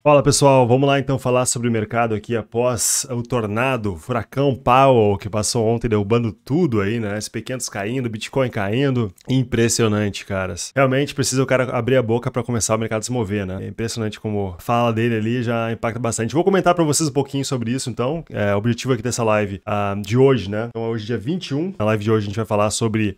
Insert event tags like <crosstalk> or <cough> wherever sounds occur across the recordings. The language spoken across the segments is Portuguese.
Fala pessoal, vamos lá então falar sobre o mercado aqui após o tornado, o furacão Powell que passou ontem derrubando tudo aí, né? SP500 caindo, Bitcoin caindo, impressionante, caras. Realmente precisa o cara abrir a boca para começar o mercado a se mover, né? É impressionante como a fala dele ali já impacta bastante. Vou comentar para vocês um pouquinho sobre isso então, é, o objetivo aqui dessa live uh, de hoje, né? Então hoje é dia 21, na live de hoje a gente vai falar sobre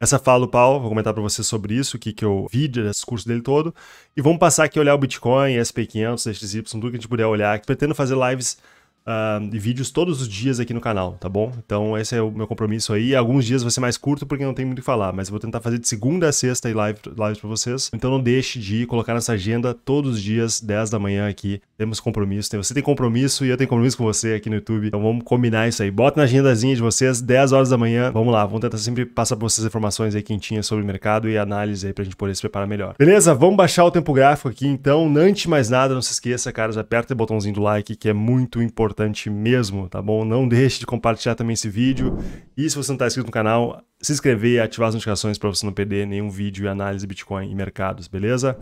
essa fala do Paulo, vou comentar para você sobre isso, o que, que eu vi desse curso dele todo. E vamos passar aqui a olhar o Bitcoin, SP500, XY, tudo que a gente puder olhar. Pretendo fazer lives uh, e vídeos todos os dias aqui no canal, tá bom? Então esse é o meu compromisso aí. Alguns dias vai ser mais curto porque não tem muito o que falar, mas eu vou tentar fazer de segunda a sexta live, lives para vocês. Então não deixe de colocar nessa agenda todos os dias, 10 da manhã aqui, temos compromisso. Você tem compromisso e eu tenho compromisso com você aqui no YouTube. Então vamos combinar isso aí. Bota na agendazinha de vocês, 10 horas da manhã. Vamos lá, vamos tentar sempre passar pra vocês informações aí quentinhas sobre o mercado e análise aí pra gente poder se preparar melhor. Beleza? Vamos baixar o tempo gráfico aqui então. Antes de mais nada, não se esqueça, caras, aperta o botãozinho do like que é muito importante mesmo, tá bom? Não deixe de compartilhar também esse vídeo. E se você não tá inscrito no canal, se inscrever e ativar as notificações para você não perder nenhum vídeo e análise Bitcoin e mercados, beleza?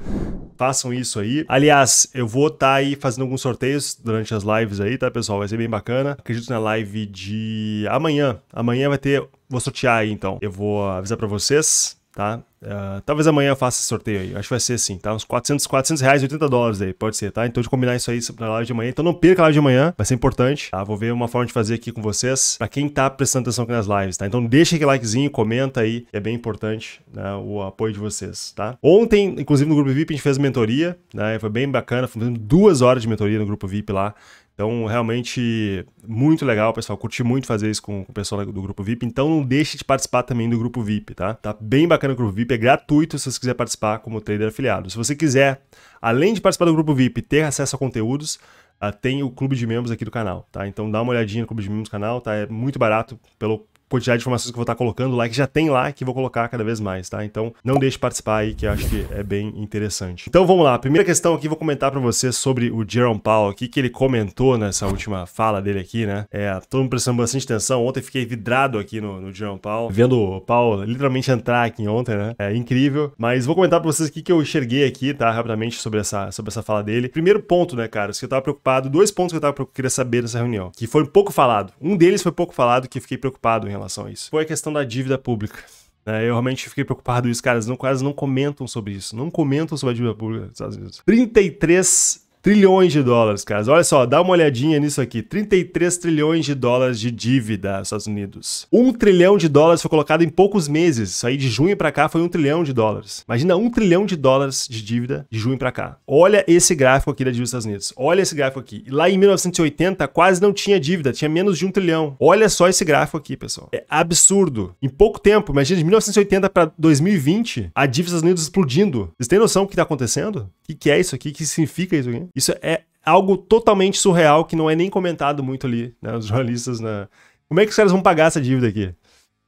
Façam isso aí. Aliás, eu vou estar tá aí fazendo alguns sorteios durante as lives aí, tá, pessoal? Vai ser bem bacana. Acredito na live de amanhã. Amanhã vai ter. Vou sortear aí então. Eu vou avisar para vocês tá? Uh, talvez amanhã eu faça esse sorteio aí, acho que vai ser assim, tá? Uns 400, 400 reais, 80 dólares aí, pode ser, tá? Então de combinar isso aí na live de amanhã, então não perca a live de amanhã, vai ser importante, tá? Vou ver uma forma de fazer aqui com vocês, pra quem tá prestando atenção aqui nas lives, tá? Então deixa aquele likezinho, comenta aí, é bem importante né, o apoio de vocês, tá? Ontem, inclusive no grupo VIP, a gente fez mentoria, né? Foi bem bacana, fizemos duas horas de mentoria no grupo VIP lá, então, realmente, muito legal, pessoal. Curti muito fazer isso com, o pessoal do grupo VIP. Então, não deixe de participar também do grupo VIP, tá? Tá bem bacana o grupo VIP. É gratuito se você quiser participar como trader afiliado. Se você quiser, além de participar do grupo VIP, ter acesso a conteúdos, Uh, tem o clube de membros aqui do canal, tá? Então dá uma olhadinha no clube de membros do canal, tá? É muito barato pelo quantidade de informações que eu vou estar colocando lá, que já tem lá, que vou colocar cada vez mais, tá? Então não deixe de participar aí, que eu acho que é bem interessante. Então vamos lá, primeira questão aqui, vou comentar para você sobre o Jerome Powell o que ele comentou nessa última fala dele aqui, né? É, todo mundo prestando bastante atenção, ontem fiquei vidrado aqui no, no Jerome Powell, vendo o Powell literalmente entrar aqui ontem, né? É incrível, mas vou comentar para vocês o que eu enxerguei aqui, tá? Rapidamente sobre essa, sobre essa fala dele. Primeiro ponto, né, cara, que eu tava preocupado, dois pontos que eu tava, queria saber nessa reunião, que foi pouco falado. Um deles foi pouco falado, que eu fiquei preocupado em relação a isso. Foi a questão da dívida pública. Né? Eu realmente fiquei preocupado com isso, caras. Não, quase não comentam sobre isso. Não comentam sobre a dívida pública dos Estados Unidos. 33 trilhões de dólares, cara. Olha só, dá uma olhadinha nisso aqui. 33 trilhões de dólares de dívida nos Estados Unidos. Um trilhão de dólares foi colocado em poucos meses. Isso aí de junho para cá foi um trilhão de dólares. Imagina um trilhão de dólares de dívida de junho para cá. Olha esse gráfico aqui da dívida dos Estados Unidos. Olha esse gráfico aqui. Lá em 1980 quase não tinha dívida, tinha menos de um trilhão. Olha só esse gráfico aqui, pessoal. É absurdo. Em pouco tempo, imagina de 1980 para 2020, a dívida dos Estados Unidos explodindo. Vocês têm noção do que está acontecendo? O que, que é isso aqui? O que significa isso aqui? Isso é algo totalmente surreal que não é nem comentado muito ali, né? Os jornalistas né? Como é que os caras vão pagar essa dívida aqui?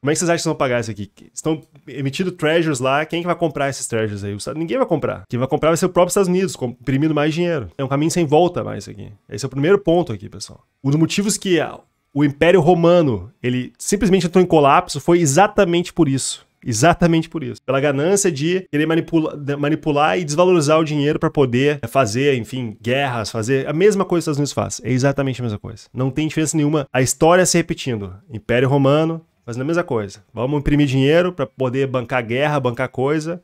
Como é que vocês acham que vão pagar isso aqui? Estão emitindo treasures lá, quem é que vai comprar esses treasures aí? ninguém vai comprar. Quem vai comprar vai ser o próprio Estados Unidos, imprimindo mais dinheiro. É um caminho sem volta mais isso aqui. Esse é o primeiro ponto aqui, pessoal. Um dos motivos que o Império Romano, ele simplesmente entrou em colapso foi exatamente por isso. Exatamente por isso. Pela ganância de querer manipula, manipular e desvalorizar o dinheiro para poder é, fazer, enfim, guerras, fazer a mesma coisa que os Estados Unidos faz. É exatamente a mesma coisa. Não tem diferença nenhuma. A história se repetindo. Império Romano fazendo a mesma coisa. Vamos imprimir dinheiro para poder bancar guerra, bancar coisa.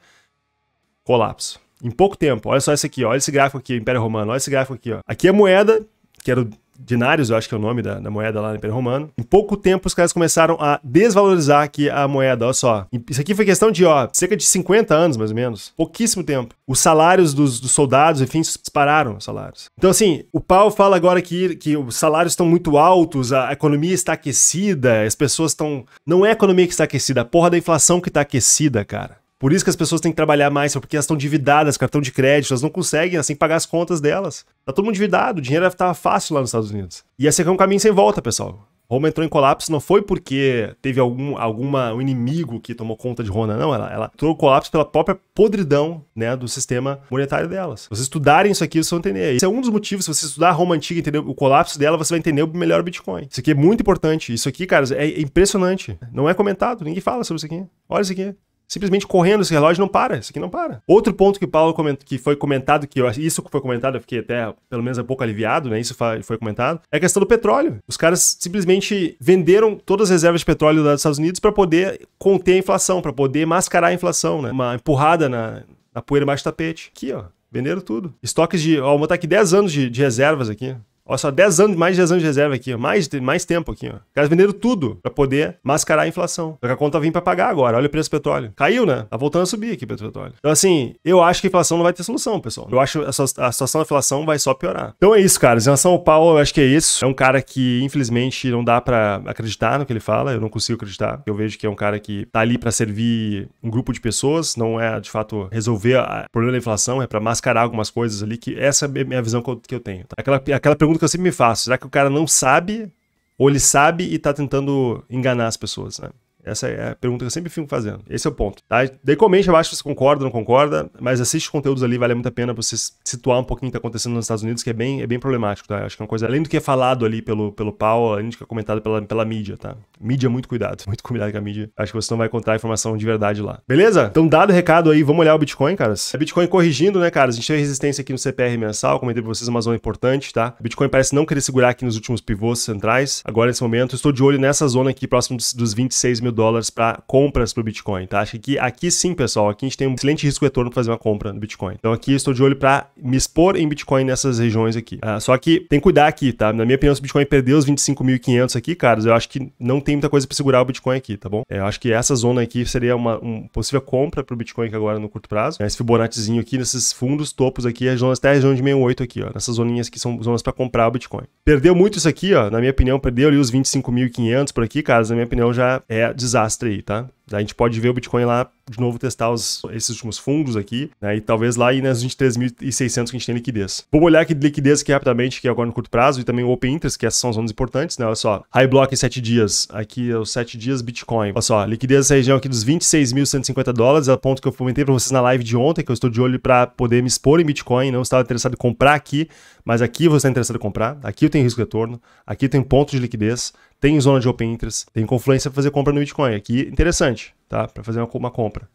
Colapso. Em pouco tempo. Olha só isso aqui, olha esse gráfico aqui, Império Romano. Olha esse gráfico aqui, ó. Aqui é a moeda, que era o dinários, eu acho que é o nome da, da, moeda lá no Império Romano. Em pouco tempo, os caras começaram a desvalorizar aqui a moeda, olha só. Isso aqui foi questão de, ó, cerca de 50 anos, mais ou menos. Pouquíssimo tempo. Os salários dos, dos soldados, enfim, dispararam os salários. Então, assim, o Paulo fala agora que, que os salários estão muito altos, a economia está aquecida, as pessoas estão... Não é a economia que está aquecida, é a porra da inflação que está aquecida, cara. Por isso que as pessoas têm que trabalhar mais, porque elas estão endividadas, cartão de crédito, elas não conseguem assim pagar as contas delas. Tá todo mundo endividado, o dinheiro deve estar fácil lá nos Estados Unidos. E esse aqui é um caminho sem volta, pessoal. Roma entrou em colapso não foi porque teve algum alguma, um inimigo que tomou conta de Roma, não. Ela, ela entrou em colapso pela própria podridão né, do sistema monetário delas. Se vocês estudarem isso aqui, vocês vão entender. Esse é um dos motivos, se você estudar a Roma Antiga e entender o colapso dela, você vai entender o melhor Bitcoin. Isso aqui é muito importante. Isso aqui, cara, é impressionante. Não é comentado, ninguém fala sobre isso aqui. Olha isso aqui simplesmente correndo, esse relógio não para, isso aqui não para. Outro ponto que Paulo coment... que foi comentado, que eu... isso que foi comentado, eu fiquei até pelo menos um pouco aliviado, né? Isso foi comentado, é a questão do petróleo. Os caras simplesmente venderam todas as reservas de petróleo dos Estados Unidos para poder conter a inflação, para poder mascarar a inflação, né? Uma empurrada na, na poeira embaixo do tapete. Aqui, ó. Venderam tudo. Estoques de. Ó, vou botar aqui 10 anos de, de reservas aqui. Olha só, 10 anos, mais de 10 anos de reserva aqui, ó. Mais, mais tempo aqui, ó. Os caras venderam tudo pra poder mascarar a inflação. Só que a conta vem pra pagar agora. Olha o preço do petróleo. Caiu, né? Tá voltando a subir aqui o preço do petróleo. Então, assim, eu acho que a inflação não vai ter solução, pessoal. Eu acho que a situação da inflação vai só piorar. Então é isso, cara. Em relação ao Paulo, eu acho que é isso. É um cara que, infelizmente, não dá pra acreditar no que ele fala. Eu não consigo acreditar. Eu vejo que é um cara que tá ali pra servir um grupo de pessoas. Não é, de fato, resolver o problema da inflação. É pra mascarar algumas coisas ali. Que essa é a minha visão que eu tenho. Tá? Aquela, aquela pergunta pergunta que eu sempre me faço: será que o cara não sabe? Ou ele sabe e tá tentando enganar as pessoas, né? Essa é a pergunta que eu sempre fico fazendo. Esse é o ponto. Tá? Daí comente abaixo se você concorda ou não concorda, mas assiste conteúdos ali, vale muito a pena você situar um pouquinho o que tá acontecendo nos Estados Unidos, que é bem, é bem problemático, tá? Acho que é uma coisa, além do que é falado ali pelo, pelo pau, além do que é comentado pela, pela mídia, tá? Mídia, é muito cuidado. <laughs> Muito cuidado com a mídia. Acho que você não vai encontrar informação de verdade lá. Beleza? Então, dado o recado aí, vamos olhar o Bitcoin, caras. É Bitcoin corrigindo, né, caras? A gente tem resistência aqui no CPR mensal, comentei pra vocês é uma zona importante, tá? O Bitcoin parece não querer segurar aqui nos últimos pivôs centrais. Agora, nesse momento, estou de olho nessa zona aqui, próximo dos 26 mil dólares para compras para o Bitcoin, tá? Acho que aqui sim, pessoal, aqui a gente tem um excelente risco retorno para fazer uma compra no Bitcoin. Então aqui estou de olho para me expor em Bitcoin nessas regiões aqui. Ah, só que tem que cuidar aqui, tá? Na minha opinião, se o Bitcoin perder os 25.500 aqui, caras, eu acho que não tem muita coisa para segurar o Bitcoin aqui, tá bom? É, eu acho que essa zona aqui seria uma um possível compra para o Bitcoin aqui agora no curto prazo. Esse Fibonaccizinho aqui, nesses fundos topos aqui, é até a região de 68 aqui, ó. Nessas zoninhas que são zonas para comprar o Bitcoin. Perdeu muito isso aqui, ó. Na minha opinião, perdeu ali os 25.500 por aqui, caras. Na minha opinião, já é desastre aí, tá? A gente pode ver o Bitcoin lá de novo testar os, esses últimos fundos aqui, né? E talvez lá ir nas 23.600 que a gente tem liquidez. Vamos olhar aqui de liquidez aqui rapidamente, que é agora no curto prazo, e também o Open Interest, que essas são as zonas importantes, né? Olha só, High Block 7 dias, aqui é os 7 dias Bitcoin. Olha só, liquidez nessa região aqui dos 26.150 dólares, é o ponto que eu comentei para vocês na live de ontem, que eu estou de olho para poder me expor em Bitcoin, não estava interessado em comprar aqui, mas aqui você está interessado em comprar, aqui eu tenho risco de retorno, aqui eu tenho ponto de liquidez, tem zona de open interest, tem confluência para fazer compra no Bitcoin. Aqui, interessante, tá? Para fazer uma, uma, compra.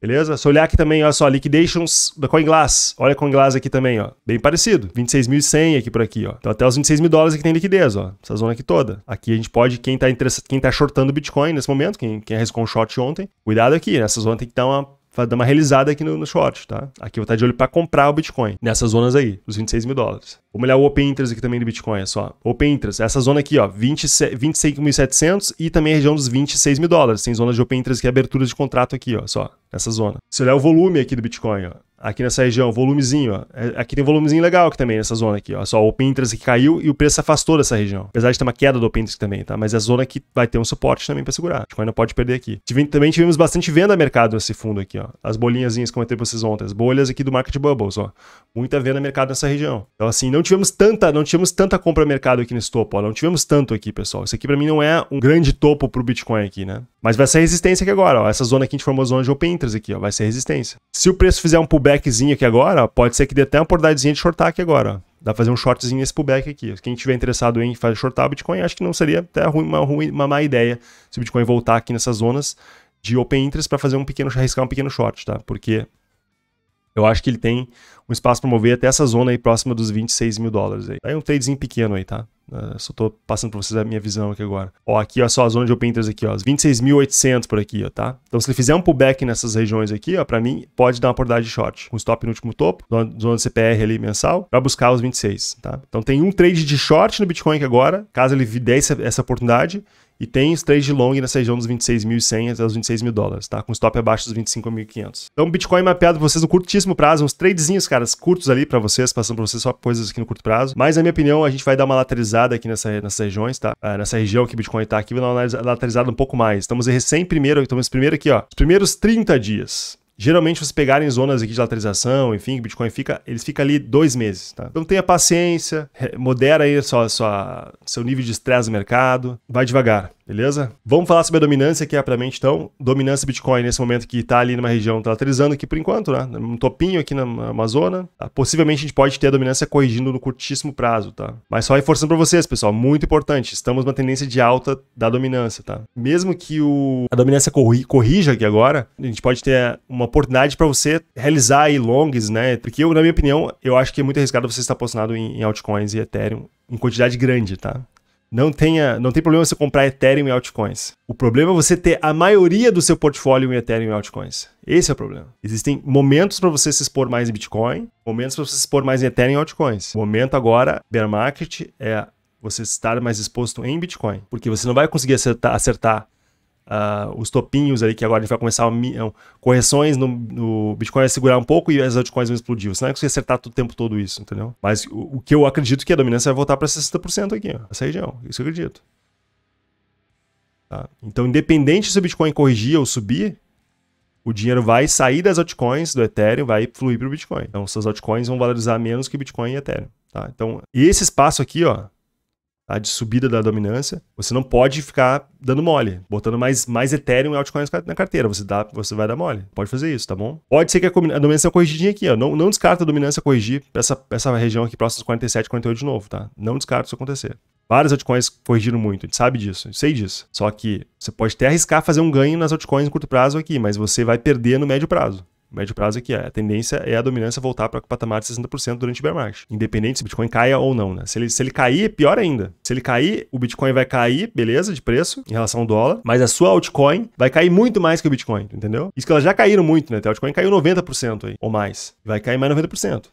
Beleza? Se olhar aqui também, olha só, liquidations da CoinGlass. Olha a CoinGlass aqui também, ó. Bem parecido. 26.100 aqui por aqui, ó. Então até os 26 mil dólares aqui tem liquidez, ó. Essa zona aqui toda. Aqui a gente pode, quem está quem tá shortando Bitcoin nesse momento, quem, quem arriscou um short ontem, cuidado aqui, nessa né? zona tem que dar uma dar uma realizada aqui no, no short, tá? Aqui eu vou estar de olho para comprar o Bitcoin, nessas zonas aí, os 26 mil dólares. Vamos olhar o Open Interest aqui também do Bitcoin, é só. Open Interest, essa zona aqui, ó, 26.700 e também a região dos 26 mil dólares. Tem zonas de Open Interest que é abertura de contrato aqui, ó, só, nessa zona. Se olhar o volume aqui do Bitcoin, ó, aqui nessa região, volumezinho, ó. É, aqui tem volumezinho legal aqui também, nessa zona aqui, ó. Só o Pinterest que caiu e o preço se afastou dessa região. Apesar de ter uma queda do Pinterest também, tá? Mas é a zona que vai ter um suporte também para segurar. bitcoin não pode perder aqui. Também tivemos bastante venda a mercado nesse fundo aqui, ó. As bolinhazinhas que eu comentei pra vocês ontem, as bolhas aqui do Market Bubbles, ó. Muita venda a mercado nessa região. Então, assim, não tivemos tanta, não tivemos tanta compra a mercado aqui nesse topo, ó. Não tivemos tanto aqui, pessoal. Isso aqui para mim não é um grande topo pro Bitcoin aqui, né? Mas vai ser resistência aqui agora, ó. Essa zona aqui a gente formou zona de Open Interest aqui, ó. Vai ser resistência. Se o preço fizer um pullback pullbackzinho aqui agora, pode ser que dê até uma oportunidadezinha de shortar aqui agora. Dá pra fazer um shortzinho nesse pullback aqui. Quem tiver interessado em fazer shortar Bitcoin, acho que não seria até ruim, uma, ruim, uma má ideia se o Bitcoin voltar aqui nessas zonas de open interest para fazer um pequeno, arriscar um pequeno short, tá? Porque eu acho que ele tem um espaço para mover até essa zona aí próxima dos 26 mil dólares aí. Aí um tradezinho pequeno aí, tá? Né, só tô passando para vocês a minha visão aqui agora. Ó, aqui ó, só a zona de open interest aqui, ó, 26.800 por aqui, ó, tá? Então se ele fizer um pullback nessas regiões aqui, ó, para mim pode dar uma oportunidade de short, com um stop no último topo, zona de CPR ali mensal, para buscar os 26, tá? Então tem um trade de short no Bitcoin aqui agora, caso ele der essa, essa oportunidade, e tem trades de long nessa região dos 26.100 até os 26 mil dólares, tá? Com stop abaixo dos 25.500. Então, Bitcoin mapeado pra vocês no curtíssimo prazo, uns tradezinhos, caras, curtos ali para vocês, passando pra vocês só coisas aqui no curto prazo. Mas, na minha opinião, a gente vai dar uma lateralizada aqui nessa, nessas regiões, tá? Ah, nessa região que o Bitcoin tá aqui, vai dar uma lateralizada um pouco mais. Estamos recém primeiro, estamos primeiro aqui, ó. Os primeiros 30 dias. Geralmente, vocês pegarem zonas aqui de lateralização, enfim, que Bitcoin fica, eles ficam ali dois meses, tá? Então tenha paciência, modera aí sua, sua, seu nível de estresse no mercado, vai devagar. Beleza? Vamos falar sobre a dominância, aqui é rapidamente, então. Dominância Bitcoin nesse momento que está ali numa região lateralizando aqui por enquanto, né? Um topinho aqui na Amazônia. Tá? Possivelmente a gente pode ter a dominância corrigindo no curtíssimo prazo, tá? Mas só reforçando para vocês, pessoal, muito importante. Estamos numa tendência de alta da dominância, tá? Mesmo que o... a dominância corri... corrija aqui agora, a gente pode ter uma oportunidade para você realizar aí longs, né? Porque eu, na minha opinião, eu acho que é muito arriscado você estar posicionado em, em altcoins e Ethereum em quantidade grande, tá? Não, tenha, não tem problema você comprar Ethereum e altcoins. O problema é você ter a maioria do seu portfólio em Ethereum e altcoins. Esse é o problema. Existem momentos para você se expor mais em Bitcoin, momentos para você se expor mais em Ethereum e altcoins. O momento agora, bear market, é você estar mais exposto em Bitcoin, porque você não vai conseguir acertar, acertar Uh, os topinhos ali, que agora a gente vai começar a ah, correções no, no, Bitcoin vai é segurar um pouco e as altcoins vão explodir. Você não é que você acertar o tempo todo isso, entendeu? Mas o, o, que eu acredito que a dominância vai voltar para 60% aqui, ó, essa região. Isso eu acredito. Tá? Então, independente se o Bitcoin corrigir ou subir, o dinheiro vai sair das altcoins do Ethereum, vai fluir para o Bitcoin. Então, suas altcoins vão valorizar menos que Bitcoin e Ethereum. Tá? Então, esse espaço aqui, ó, tá? de subida da dominância, você não pode ficar dando mole, botando mais, mais Ethereum e altcoins na carteira. Você, dá, você vai dar mole. Pode fazer isso, tá bom? Pode ser que a, a dominância corrigidinha aqui, ó. Não, não descarta a dominância corrigir essa, essa região aqui próxima dos 47, 48 de novo, tá? Não descarta isso acontecer. Várias altcoins corrigiram muito, a gente sabe disso, sei disso. Só que você pode até arriscar fazer um ganho nas altcoins em curto prazo aqui, mas você vai perder no médio prazo médio prazo aqui a tendência é a dominância voltar para o patamar de 60% durante o bear market, independente se o Bitcoin caia ou não, né? Se ele, se ele cair, é pior ainda. Se ele cair, o Bitcoin vai cair, beleza, de preço, em relação ao dólar, mas a sua altcoin vai cair muito mais que o Bitcoin, entendeu? Isso que elas já caíram muito, né? A altcoin caiu 90% aí, ou mais. Vai cair mais 90%.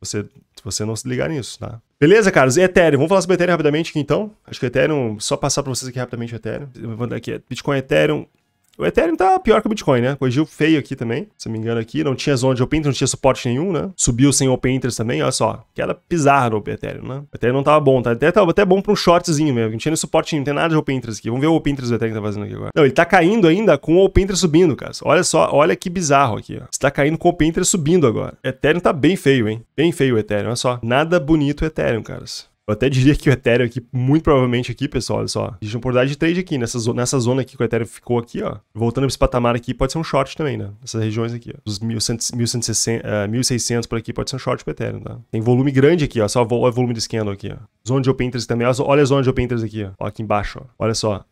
Você, você não se ligar nisso, tá? Beleza, caros? E Ethereum? Vamos falar sobre Ethereum rapidamente aqui então? Acho que o Ethereum, só passar para vocês aqui rapidamente o Ethereum. Eu vou mandar aqui, é Bitcoin Ethereum, o Ethereum tá pior que o Bitcoin, né? Corrigiu feio aqui também, se não me engano aqui. Não tinha zona de open interest, não tinha suporte nenhum, né? Subiu sem open interest também, olha só. era bizarra o Ethereum, né? O Ethereum não tava bom, tá? Até, tava até bom pra um shortzinho mesmo. Não tinha nem suporte, não tem nada de open interest aqui. Vamos ver o open interest do Ethereum que tá fazendo aqui agora. Não, ele tá caindo ainda com o open interest subindo, cara. Olha só, olha que bizarro aqui, ó. Está caindo com o open interest subindo agora. O Ethereum tá bem feio, hein? Bem feio o Ethereum, olha só. Nada bonito o Ethereum, caras. Eu até diria que o Ethereum aqui, muito provavelmente aqui, pessoal, olha só. Existe uma oportunidade de trade aqui, nessa, zona, nessa zona aqui que o Ethereum ficou aqui, ó. Voltando pra esse patamar aqui, pode ser um short também, né? Nessas regiões aqui, ó. Os 1.600 é, por aqui pode ser um short pro Ethereum, tá? Tem volume grande aqui, ó. Só o volume do candle aqui, ó. Zona de open interest também. Olha a zona de open interest aqui, ó. ó aqui embaixo, ó. Olha só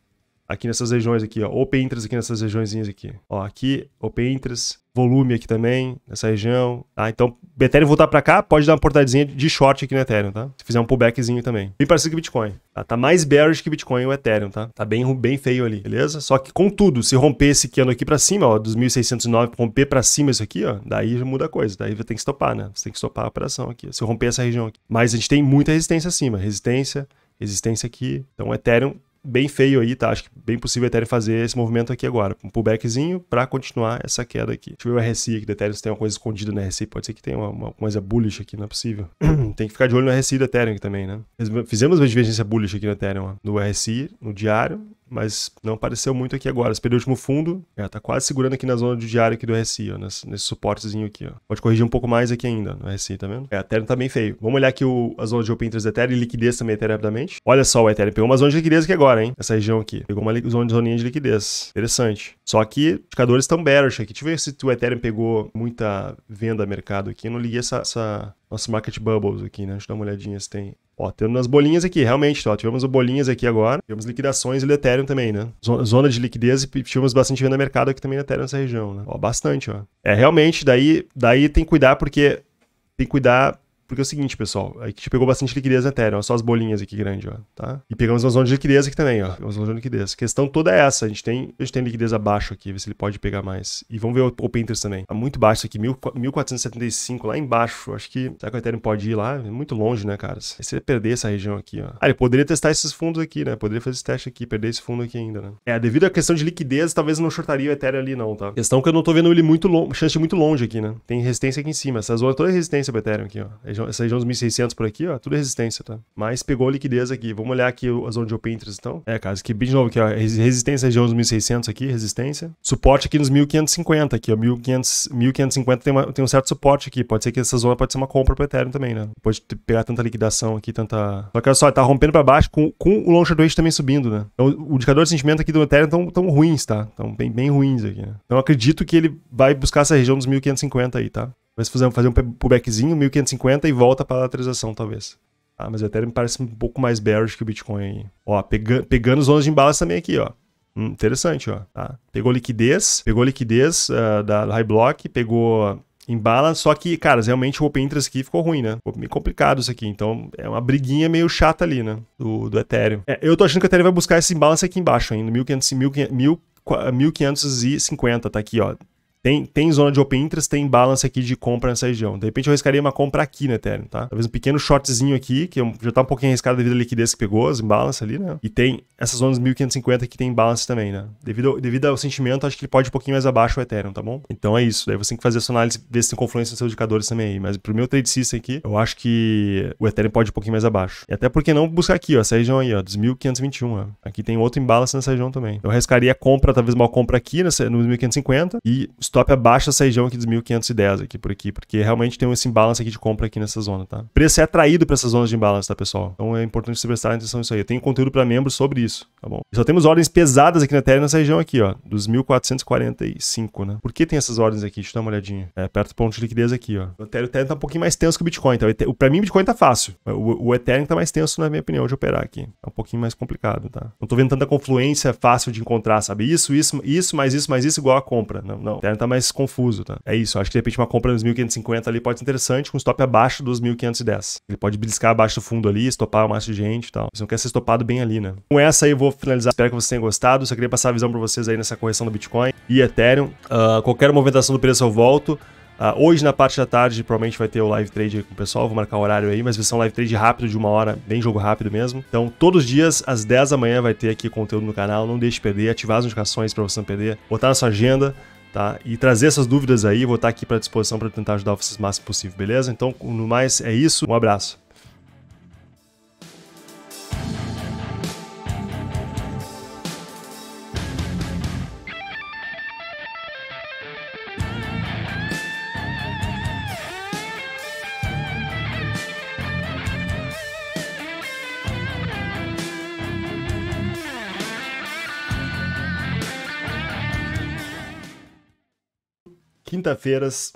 aqui nessas regiões aqui, ó. Open interest aqui nessas regiõezinhas aqui. Ó, aqui, open interest, volume aqui também, nessa região. Tá? Então, Ethereum voltar para cá, pode dar uma portadinha de short aqui no Ethereum, tá? Se fizer um pullbackzinho também. Bem parecido com Bitcoin. Tá? tá mais bearish que Bitcoin o Ethereum, tá? Tá bem, bem feio ali, beleza? Só que, contudo, se romper esse candle aqui para cima, ó, dos 1.609, romper para cima isso aqui, ó, daí muda a coisa. Daí tem que estopar, né? Você tem que estopar a operação aqui. Ó. Se romper essa região aqui. Mas a gente tem muita resistência acima. Resistência, resistência aqui. Então, o Ethereum bem feio aí, tá? Acho que bem possível a Ethereum fazer esse movimento aqui agora. Um pullbackzinho para continuar essa queda aqui. Deixa eu ver o RSI aqui da Ethereum, se tem alguma coisa escondida no RSI. Pode ser que tenha uma, uma coisa bullish aqui, não é possível. <clears throat> tem que ficar de olho no RSI da Ethereum também, né? Fizemos uma divergência bullish aqui no Ethereum, ó. no RSI, no diário mas não apareceu muito aqui agora. Esse penúltimo fundo, é, tá quase segurando aqui na zona de diário aqui do RSI, ó, nesse, nesse suportezinho aqui, ó. Pode corrigir um pouco mais aqui ainda no RSI, tá vendo? É, a Ethereum tá bem feio. Vamos olhar aqui o, a zona de open interest Ethereum e liquidez também Ethereum rapidamente. Olha só, o Ethereum pegou uma zona de liquidez aqui agora, hein? Essa região aqui. Pegou uma zona de zoninha de liquidez. Interessante. Só que os indicadores estão bearish aqui. Deixa eu ver se o Ethereum pegou muita venda mercado aqui. Eu não liguei essa, essa nosso Market Bubbles aqui, né? Deixa eu dar uma olhadinha se tem. Ó, temos umas bolinhas aqui, realmente, ó, tivemos bolinhas aqui agora, tivemos liquidações e do Ethereum também, né? Zona de liquidez e tivemos bastante venda mercado aqui também no Ethereum nessa região, né? Ó, bastante, ó. É, realmente, daí, daí tem que cuidar porque tem que cuidar porque é o seguinte, pessoal, a gente pegou bastante liquidez na Ethereum, ó, só as bolinhas aqui grande, ó, tá? E pegamos uma zona de liquidez aqui também, ó, uma zona de liquidez. A questão toda é essa, a gente tem, a gente tem liquidez abaixo aqui, ver se ele pode pegar mais. E vamos ver o Open Interest também. Tá muito baixo aqui, 1475 lá embaixo. Acho que, será que o Ethereum pode ir lá? É muito longe, né, cara? Se você perder essa região aqui, ó. Ah, ele poderia testar esses fundos aqui, né? Poderia fazer esse teste aqui, perder esse fundo aqui ainda, né? É, devido à questão de liquidez, talvez eu não shortaria o Ethereum ali não, tá? Questão que eu não tô vendo ele muito longe, chance muito longe aqui, né? Tem resistência aqui em cima, essa zona toda é resistência pro Ethereum aqui, ó. É essa região dos 1.600 por aqui, ó, tudo é resistência, tá? Mas pegou liquidez aqui. Vamos olhar aqui a zona de open interest, então. É, cara, aqui, de novo, aqui, ó, resistência região dos 1.600 aqui, resistência. Suporte aqui nos 1.550 aqui, ó, 1.500, 1.550 tem, uma, tem um certo suporte aqui. Pode ser que essa zona pode ser uma compra pro Ethereum também, né? Pode pegar tanta liquidação aqui, tanta... Só que olha só, tá rompendo pra baixo com, com o long short também subindo, né? Então, o indicador de sentimento aqui do Ethereum tão, tão ruins, tá? Tão bem, bem ruins aqui, né? Então, acredito que ele vai buscar essa região dos 1.550 aí, tá? Mas fazer, fazer um pullbackzinho, 1550 e volta para a lateralização, talvez. ah Mas o Ethereum parece um pouco mais bearish que o Bitcoin. Ó, pega, pegando zonas de embalas também aqui, ó. Hum, interessante, ó. Tá? Pegou liquidez, pegou liquidez uh, da, do High Block, pegou embala, só que, cara, realmente o Open Interest aqui ficou ruim, né? Ficou meio complicado isso aqui, então é uma briguinha meio chata ali, né? Do, do Ethereum. É, eu tô achando que o Ethereum vai buscar esse imbalance aqui embaixo ainda, 1500, 1550, tá aqui, ó. Tem, tem zona de open interest, tem balance aqui de compra nessa região. De repente eu riscaria uma compra aqui no Ethereum, tá? Talvez um pequeno shortzinho aqui, que já tá um pouquinho arriscado devido à liquidez que pegou, as balance ali, né? E tem essas zonas 1550 que tem balance também, né? Devido ao, devido ao sentimento, acho que ele pode um pouquinho mais abaixo o Ethereum, tá bom? Então é isso. Daí você tem que fazer a sua análise, ver se tem confluência nos seus indicadores também aí. Mas pro meu trade system aqui, eu acho que o Ethereum pode um pouquinho mais abaixo. E até porque não buscar aqui, ó, essa região aí, ó, dos 1521, ó. Né? Aqui tem outro imbalance nessa região também. Eu arriscaria compra, talvez uma compra aqui nessa, no 1550 e stop abaixo dessa região aqui dos 1510 aqui por aqui, porque realmente tem esse imbalance aqui de compra aqui nessa zona, tá? Preço é atraído para essas zonas de imbalance, tá, pessoal? Então é importante você prestar atenção nisso aí. Eu tenho conteúdo para membros sobre isso, tá bom? só temos ordens pesadas aqui na Ethereum nessa região aqui, ó, dos 1445, né? Por que tem essas ordens aqui? Deixa eu dar uma olhadinha. É, perto do ponto de liquidez aqui, ó. O Ethereum, tá um pouquinho mais tenso que o Bitcoin, tá? O pra mim o Bitcoin tá fácil. O, o Ethereum tá mais tenso, na minha opinião, de operar aqui. É um pouquinho mais complicado, tá? Não tô vendo tanta confluência fácil de encontrar, sabe? Isso, isso, isso, mais isso, mais isso igual a compra. Não, não. O Ethereum tá tá mais confuso, tá? É isso, acho que de repente uma compra nos 1.550 ali pode ser interessante, com stop abaixo dos 1.510. Ele pode beliscar abaixo do fundo ali, estopar máximo de gente e tal. Você não quer ser estopado bem ali, né? Com essa aí eu vou finalizar. Espero que vocês tenham gostado. Só queria passar a visão pra vocês aí nessa correção do Bitcoin e Ethereum. Uh, qualquer movimentação do preço eu volto. Uh, hoje, na parte da tarde, provavelmente vai ter o live trade com o pessoal. Vou marcar o horário aí, mas vai ser um live trade rápido, de uma hora, bem jogo rápido mesmo. Então, todos os dias, às 10 da manhã, vai ter aqui conteúdo no canal. Não deixe de perder, ativar as notificações para você não perder, botar na sua agenda tá? E trazer essas dúvidas aí, vou estar aqui para disposição para tentar ajudar vocês o máximo possível, beleza? Então, no mais, é isso. Um abraço. quinta-feiras